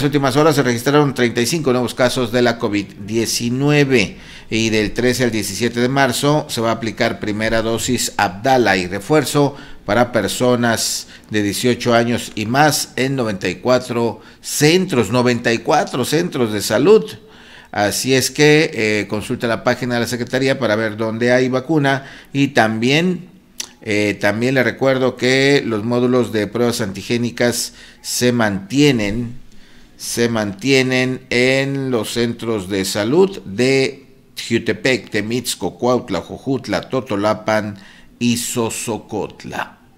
las últimas horas se registraron 35 nuevos casos de la COVID-19 y del 13 al 17 de marzo se va a aplicar primera dosis Abdala y refuerzo para personas de 18 años y más en 94 centros, 94 centros de salud. Así es que eh, consulta la página de la Secretaría para ver dónde hay vacuna y también eh, también le recuerdo que los módulos de pruebas antigénicas se mantienen se mantienen en los centros de salud de Jutepec, Temixco, Cuautla, Jojutla, Totolapan y Sosocotla.